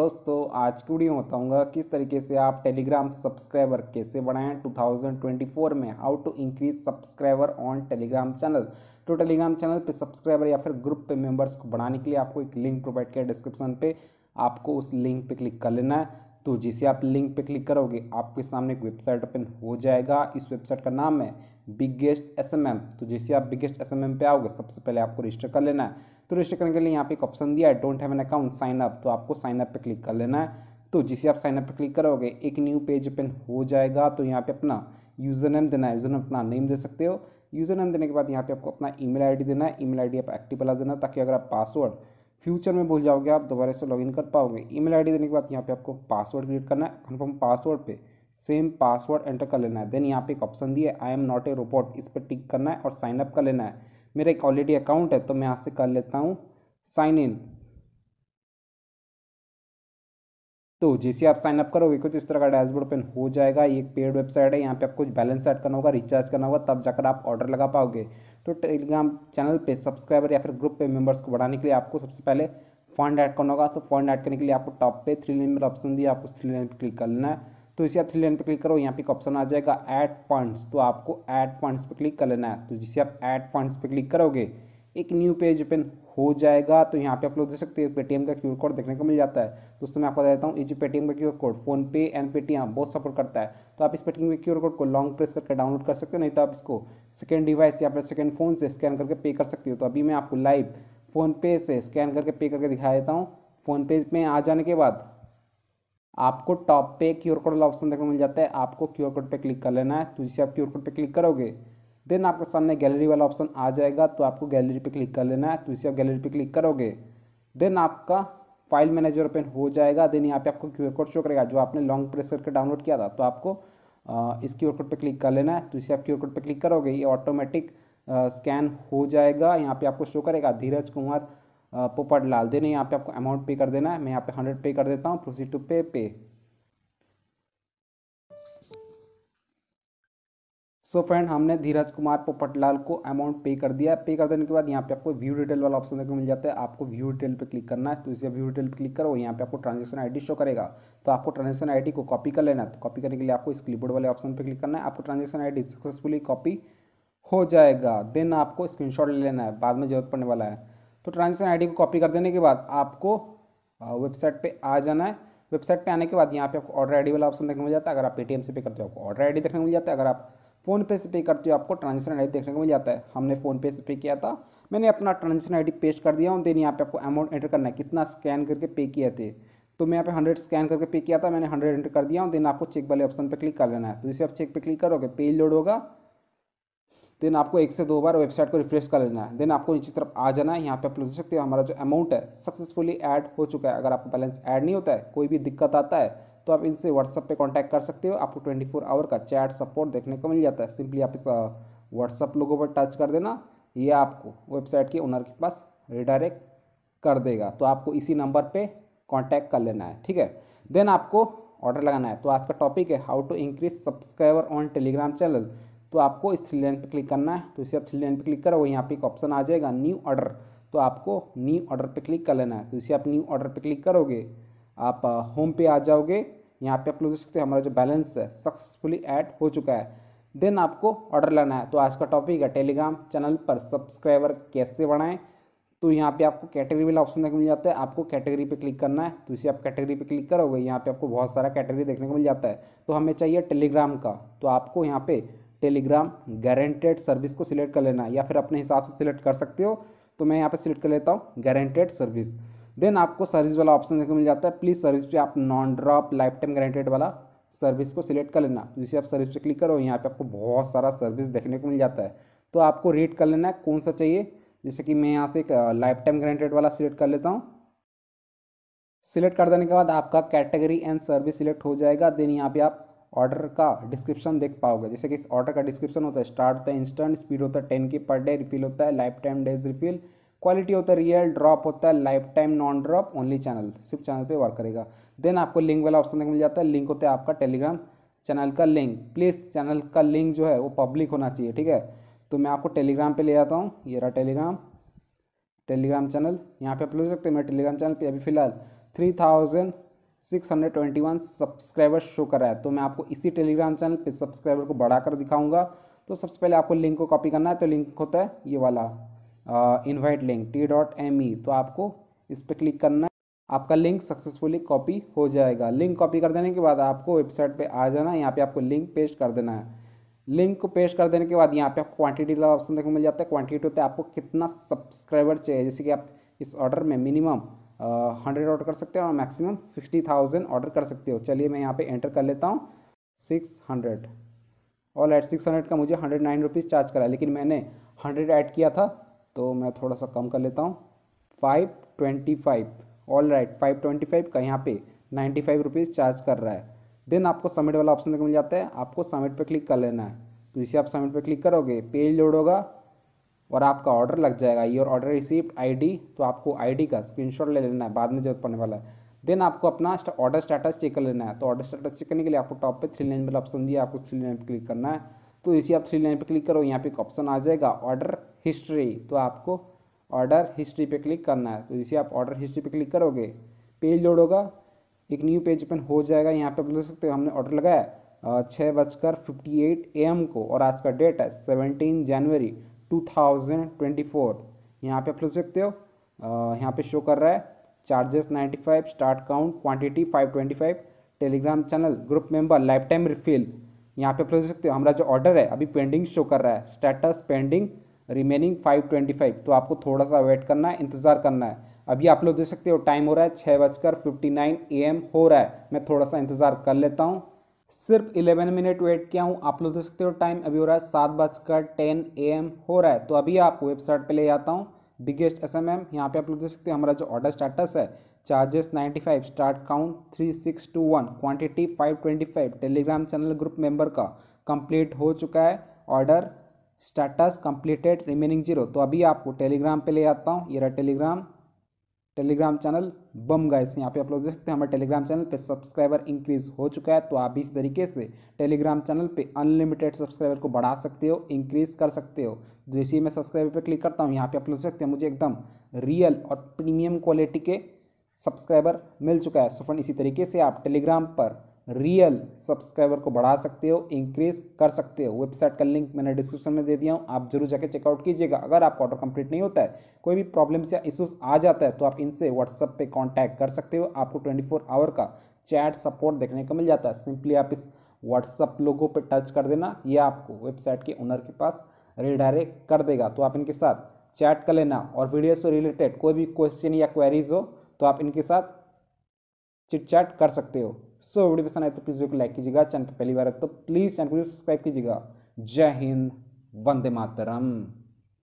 दोस्तों आज की वीडियो बताऊंगा किस तरीके से आप टेलीग्राम सब्सक्राइबर कैसे बढ़ाएं 2024 में how to increase subscriber on Telegram channel तो टेलीग्राम चैनल पे सब्सक्राइबर या फिर ग्रुप पे मेंबर्स को बढ़ाने के लिए आपको एक लिंक प्रोवाइड किया डिस्क्रिप्शन पे आपको उस लिंक पे क्लिक कर लेना है तो जिसे आप लिंक पे क्लिक करोगे आपके सामने एक वेबसाइट ओपन हो जाएगा इस वेबसाइट का नाम है बिगेस्ट एस एम एम तो जैसे आप बिगेस्ट एस एम एम पे आओगे सबसे पहले आपको रजिस्टर कर लेना है तो रजिस्टर करने के लिए यहाँ पे एक ऑप्शन दिया है don't have an account sign up तो आपको साइन अप पे क्लिक कर लेना है तो जैसे आप साइन अप पे क्लिक करोगे एक न्यू पेज ओपन हो जाएगा तो यहाँ पे अपना यूज़र नेम देना है यूज़र नेम अपना नेम दे सकते हो यूज़र नेम देने के बाद यहाँ पे आपको अपना आई डी देना है आई डी आप एक्टिव वाला देना ताकि अगर आप पासवर्ड फ्यूचर में भूल जाओगे आप दोबारा से इन कर पाओगे आई डी देने के बाद यहाँ पे आपको पासवर्ड क्रिएट करना है कन्फर्म पासवर्ड पर सेम पासवर्ड एंटर कर लेना है देन यहाँ पे एक ऑप्शन दिया I am not a robot इस पर टिक करना है और साइन अप कर लेना है मेरा एक ऑलरेडी अकाउंट है तो मैं यहाँ से कर लेता हूँ साइन इन तो जैसे आप साइन अप करोगे कुछ इस तरह का डैशबोर्ड पेन हो जाएगा ये एक पेड वेबसाइट है यहाँ पे आपको बैलेंस ऐड करना होगा रिचार्ज करना होगा तब जाकर आप ऑर्डर लगा पाओगे तो टेलीग्राम चैनल पे सब्सक्राइबर या फिर ग्रुप पे मेंबर्स को बढ़ाने के लिए आपको सबसे पहले फंड ऐड करना होगा तो फंड ऐड करने के लिए आपको टॉप पे थ्री लाइन में ऑप्शन दिया आपको थ्री लाइन पर क्लिक कर लेना है तो इसे आप थ्री लाइन पर क्लिक करो यहाँ पे एक ऑप्शन आ जाएगा ऐड फंड्स तो आपको ऐड फंड्स पर क्लिक कर लेना है तो जिसे आप ऐड फंड्स पर क्लिक करोगे एक न्यू पेज ओपन हो जाएगा तो यहाँ पे आप लोग देख सकते हो पेटीएम का क्यू कोड देखने को मिल जाता है दोस्तों मैं आपको बता देता हूँ ये जो पेटीएम का Q code PhonePe and Paytm बहुत सपोर्ट करता है तो आप इस पेटीएम के क्यू कोड को लॉन्ग प्रेस करके डाउनलोड कर सकते हो नहीं तो आप इसको सेकेंड डिवाइस या फिर सेकेंड फोन से स्कैन करके पे कर सकते हो तो अभी मैं आपको लाइव फ़ोनपे से स्कैन करके पे करके दिखा देता हूँ फ़ोनपे में आ जाने के बाद आपको टॉप पे क्यूर कोड वाला ऑप्शन देखने को मिल जाता है आपको क्यूर कोड पे क्लिक कर लेना है तो जिसे आप क्यूर कोड पे क्लिक करोगे देन आपके सामने गैलरी वाला ऑप्शन आ जाएगा तो आपको गैलरी पे क्लिक कर लेना है तो जिसे आप गैलरी पे क्लिक करोगे देन आपका फाइल मैनेजर ओपन हो जाएगा देन यहाँ पे आपको क्यूआर कोड शो करेगा जो आपने लॉन्ग प्रेस करके डाउनलोड किया था तो आपको इस क्यूर कोड पर क्लिक कर लेना है तो इसे आप क्यूआर कोड पर क्लिक करोगे ये ऑटोमेटिक स्कैन हो जाएगा यहाँ पे आपको शो करेगा धीरज कुमार पोपट लाल देने यहाँ पे आपको अमाउंट पे कर देना है मैं यहाँ पे हंड्रेड पे कर देता हूँ प्रोसीड टू पे पे सो so फ्रेंड हमने धीरज कुमार पोपटलाल को अमाउंट पे कर दिया पे कर देने के बाद यहाँ पे आपको व्यू डिटेल वाला ऑप्शन देखने मिल जाता है आपको व्यू डिटेल पे क्लिक करना है तो इसे व्यू डिटेल पे क्लिक करो यहाँ पे आपको ट्रांजेक्शन आईडी शो करेगा तो आपको ट्रांजेक्शन आईडी को कॉपी कर लेना है तो कॉपी करने के लिए आपको इस क्लिपबोर्ड वाले ऑप्शन पर क्लिक करना है आपको ट्रांजेक्शन आई सक्सेसफुली कॉपी हो जाएगा देन आपको स्क्रीनशॉट ले लेना है बाद में जरूरत पड़ने वाला है तो ट्रांजेक्शन आईडी को कॉपी कर देने के बाद आपको वेबसाइट पे आ जाना है वेबसाइट पे आने के बाद यहाँ पे आपको ऑर्डर आईडी वाला ऑप्शन देखने को मिल जाता है अगर आप पेटीएम से पे करते हो आपको ऑर्डर आईडी देखने को मिल जाता है अगर आप फोन पे से पे करते हो आपको ट्रांजेक्शन आई देखने को मिल जाता है हमने फोन पे से पे किया था मैंने अपना ट्रांजेक्शन आई पेस्ट कर दिया हूँ देन यहाँ पे आपको अमाउंट एंटर करना है कितना स्कैन करके पे किए थे तो मैं यहाँ पे हंड्रेड स्कैन करके पे किया था मैंने हंड्रेड एंटर कर दिया हूँ देन आपको चेक वाले ऑप्शन पर क्लिक कर लेना है तो जैसे आप चेक पर क्लिक करोगे पेज लोड होगा देन आपको एक से दो बार वेबसाइट को रिफ्रेश कर लेना है देन आपको नीचे तरफ आ जाना है यहाँ पे आप लोग देख सकते हो हमारा जो अमाउंट है सक्सेसफुली ऐड हो चुका है अगर आपका बैलेंस ऐड नहीं होता है कोई भी दिक्कत आता है तो आप इनसे व्हाट्सअप पे कांटेक्ट कर सकते हो आपको 24 आवर का चैट सपोर्ट देखने को मिल जाता है सिंपली आप इस व्हाट्सअप लोगों पर टच कर देना ये आपको वेबसाइट के ओनर के पास रिडायरेक्ट कर देगा तो आपको इसी नंबर पर कॉन्टैक्ट कर लेना है ठीक है देन आपको ऑर्डर लगाना है तो आज का टॉपिक है how to increase subscriber on Telegram channel तो आपको इस थ्री लाइन पर क्लिक करना है तो इसे आप थ्री लाइन पर क्लिक करोगे यहाँ पे एक ऑप्शन आ जाएगा न्यू ऑर्डर तो आपको न्यू ऑर्डर पर क्लिक कर लेना है तो इसे आप न्यू ऑर्डर पर क्लिक करोगे आप होम पे आ जाओगे यहाँ पे आप लोग देख सकते हो हमारा जो बैलेंस है सक्सेसफुली ऐड हो चुका है देन आपको ऑर्डर लाना है तो आज का टॉपिक है टेलीग्राम चैनल पर सब्सक्राइबर कैसे बढ़ाएं तो यहाँ पे आपको कैटेगरी वाला ऑप्शन देखने को मिल जाता है आपको कैटेगरी पे क्लिक करना है तो इसे आप कैटेगरी पे क्लिक करोगे यहाँ पे आपको बहुत सारा कैटेगरी देखने को मिल जाता है तो हमें चाहिए टेलीग्राम का तो आपको यहाँ पे टेलीग्राम गारंटेड सर्विस को सिलेक्ट कर लेना या फिर अपने हिसाब से सिलेक्ट कर सकते हो तो मैं यहाँ पे सिलेक्ट कर लेता हूँ गारंटेड सर्विस देन आपको सर्विस वाला ऑप्शन देखने को मिल जाता है प्लीज़ सर्विस पे आप non drop lifetime guaranteed वाला सर्विस को सिलेक्ट कर लेना जैसे आप सर्विस पे क्लिक करो यहाँ पे आपको बहुत सारा सर्विस देखने को मिल जाता है तो आपको रेट कर लेना है कौन सा चाहिए जैसे कि मैं यहाँ से एक लाइफ टाइम गारंटेड वाला सिलेक्ट कर लेता हूँ सिलेक्ट कर देने के बाद आपका कैटेगरी एंड सर्विस सिलेक्ट हो जाएगा देन यहाँ पे आप ऑर्डर का डिस्क्रिप्शन देख पाओगे जैसे कि इस ऑर्डर का डिस्क्रिप्शन होता है स्टार्ट होता है इंस्टेंट स्पीड होता है टेन की पर डे रिफिल होता है lifetime days refill quality होता है रियल ड्रॉप होता है lifetime non drop only channel सिर्फ चैनल पे वर्क करेगा देन आपको लिंक वाला ऑप्शन देखने मिल जाता है लिंक होता है आपका टेलीग्राम चैनल का लिंक प्लीज़ चैनल का लिंक जो है वो पब्लिक होना चाहिए ठीक है तो मैं आपको टेलीग्राम पे ले जाता हूँ ये रहा टेलीग्राम टेलीग्राम चैनल यहाँ पे आप ले सकते हैं मेरा टेलीग्राम चैनल पे अभी फिलहाल थ्री थाउजेंड 621 सब्सक्राइबर शो कर रहा है तो मैं आपको इसी टेलीग्राम चैनल पे सब्सक्राइबर को बढ़ाकर दिखाऊंगा तो सबसे पहले आपको लिंक को कॉपी करना है तो लिंक होता है ये वाला invite link T dot M E तो आपको इस पर क्लिक करना है आपका लिंक सक्सेसफुली कॉपी हो जाएगा लिंक कॉपी कर देने के बाद आपको वेबसाइट पर आ जाना है यहाँ पर आपको लिंक पेश कर देना है लिंक को पेश कर देने के बाद यहाँ पे आपको क्वांटिटी वाला ऑप्शन देखने को मिल जाता है क्वांटिटी होता है आपको कितना सब्सक्राइबर चाहिए जैसे कि आप इस ऑर्डर में मिनिमम हंड्रेड ऑर्डर कर सकते हो और मैक्सिमम सिक्सटी थाउजेंड ऑर्डर कर सकते हो चलिए मैं यहाँ पे एंटर कर लेता हूँ six hundred all at six hundred का मुझे हंड्रेड नाइन रुपीज़ चार्ज करा लेकिन मैंने हंड्रेड ऐड किया था तो मैं थोड़ा सा कम कर लेता हूँ five twenty five all right five twenty five का यहाँ पे नाइन्टी फाइव रुपीज़ चार्ज कर रहा है देन आपको सबमिट वाला ऑप्शन देखने मिल जाता है आपको सबमिट पर क्लिक कर लेना है तो इसे आप सबमिट पर क्लिक करोगे पेज लोड होगा और आपका ऑर्डर लग जाएगा योर ऑर्डर रिसीव्ड आईडी तो आपको आईडी का स्क्रीनशॉट ले लेना है बाद में जरूरत पड़ने वाला है देन आपको अपना ऑर्डर स्टेटस चेक कर लेना है तो ऑर्डर स्टेटस चेक करने के लिए आपको टॉप पे थ्री लाइन वाला ऑप्शन दिया आपको थ्री लाइन पर क्लिक करना है तो इसी आप थ्री लाइन पर क्लिक करो यहाँ पे एक ऑप्शन आ जाएगा ऑर्डर हिस्ट्री तो आपको ऑर्डर हिस्ट्री पे क्लिक करना है तो इसी आप ऑर्डर हिस्ट्री पे क्लिक करोगे पेज लोड होगा एक न्यू पेज ओपन हो जाएगा यहाँ पर आप देख सकते हो हमने ऑर्डर लगाया छः बजकर फिफ्टी एट ए एम को और आज का डेट है सेवनटीन जनवरी टू थाउजेंड ट्वेंटी फोर यहाँ पे आप लिख सकते हो यहाँ पे शो कर रहा है charges 95 start count quantity 525 Telegram channel group member lifetime refill यहाँ पे आप लिख सकते हो हमारा जो ऑर्डर है अभी पेंडिंग शो कर रहा है स्टेटस पेंडिंग रिमेनिंग 525 तो आपको थोड़ा सा वेट करना है इंतज़ार करना है अभी आप लोग देख सकते हो टाइम हो रहा है छः बजकर फिफ्टी नाइन ए एम हो रहा है मैं थोड़ा सा इंतज़ार कर लेता हूँ सिर्फ 11 मिनट वेट किया हूँ आप लोग देख सकते हो टाइम अभी हो रहा है सात बजकर टेन ए एम हो रहा है तो अभी आपको वेबसाइट पे ले जाता हूँ बिगेस्ट एस एम एम यहाँ पर आप लोग देख सकते हो हमारा जो ऑर्डर स्टेटस है charges 95 start count 3621 quantity 525 Telegram channel group member का कंप्लीट हो चुका है order status completed remaining zero तो अभी आपको टेलीग्राम पर ले आता हूँ ये रहा टेलीग्राम टेलीग्राम चैनल बम गए से यहाँ पे आप लोग देख सकते हैं हमारे टेलीग्राम चैनल पे सब्सक्राइबर इंक्रीज हो चुका है तो आप इस तरीके से टेलीग्राम चैनल पे अनलिमिटेड सब्सक्राइबर को बढ़ा सकते हो इंक्रीज कर सकते हो जैसे तो मैं सब्सक्राइबर पे क्लिक करता हूँ यहाँ पे आप लोग देख सकते हैं मुझे एकदम रियल और प्रीमियम क्वालिटी के सब्सक्राइबर मिल चुका है सो फ्रेंड इसी तरीके से आप टेलीग्राम पर रियल सब्सक्राइबर को बढ़ा सकते हो इंक्रीज कर सकते हो वेबसाइट का लिंक मैंने डिस्क्रिप्शन में दे दिया हूँ आप जरूर जाके चेकआउट कीजिएगा अगर आपका ऑर्डर कंप्लीट नहीं होता है कोई भी प्रॉब्लम्स या इशूज आ जाता है तो आप इनसे व्हाट्सअप पे कांटेक्ट कर सकते हो आपको 24 आवर का चैट सपोर्ट देखने को मिल जाता है सिंपली आप इस व्हाट्सअप लोगों पर टच कर देना या आपको वेबसाइट के ओनर के पास रिडायरेक्ट कर देगा तो आप इनके साथ चैट कर लेना और वीडियो से रिलेटेड कोई भी क्वेश्चन या क्वेरीज हो तो आप इनके साथ चिट चैट कर सकते हो सो वीडियो पसंद आए तो प्लीज़ वीडियो को लाइक कीजिएगा चैनल पर पहली बार तो प्लीज़ चैनल को सब्सक्राइब कीजिएगा जय हिंद वंदे मातरम